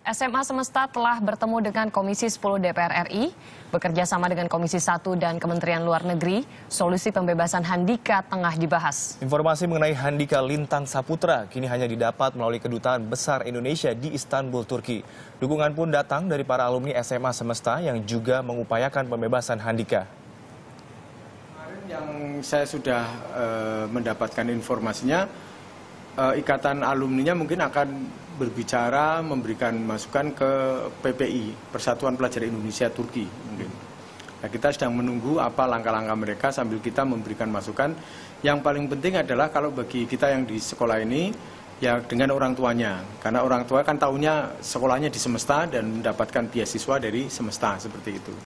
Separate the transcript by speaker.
Speaker 1: SMA Semesta telah bertemu dengan Komisi 10 DPR RI, bekerja sama dengan Komisi 1 dan Kementerian Luar Negeri, solusi pembebasan Handika tengah dibahas.
Speaker 2: Informasi mengenai Handika Lintang Saputra kini hanya didapat melalui Kedutaan Besar Indonesia di Istanbul, Turki. Dukungan pun datang dari para alumni SMA Semesta yang juga mengupayakan pembebasan
Speaker 3: Handika. Kemarin
Speaker 4: yang saya sudah eh, mendapatkan informasinya, uh, ikatan alumninya mungkin akan berbicara memberikan masukan ke PPI Persatuan Pelajar Indonesia Turki mungkin. Nah, kita sedang menunggu apa langkah-langkah mereka sambil kita memberikan masukan. Yang paling penting adalah kalau bagi kita yang di sekolah ini ya dengan orang tuanya karena orang tua kan tahunya sekolahnya di semesta dan mendapatkan beasiswa dari semesta seperti itu.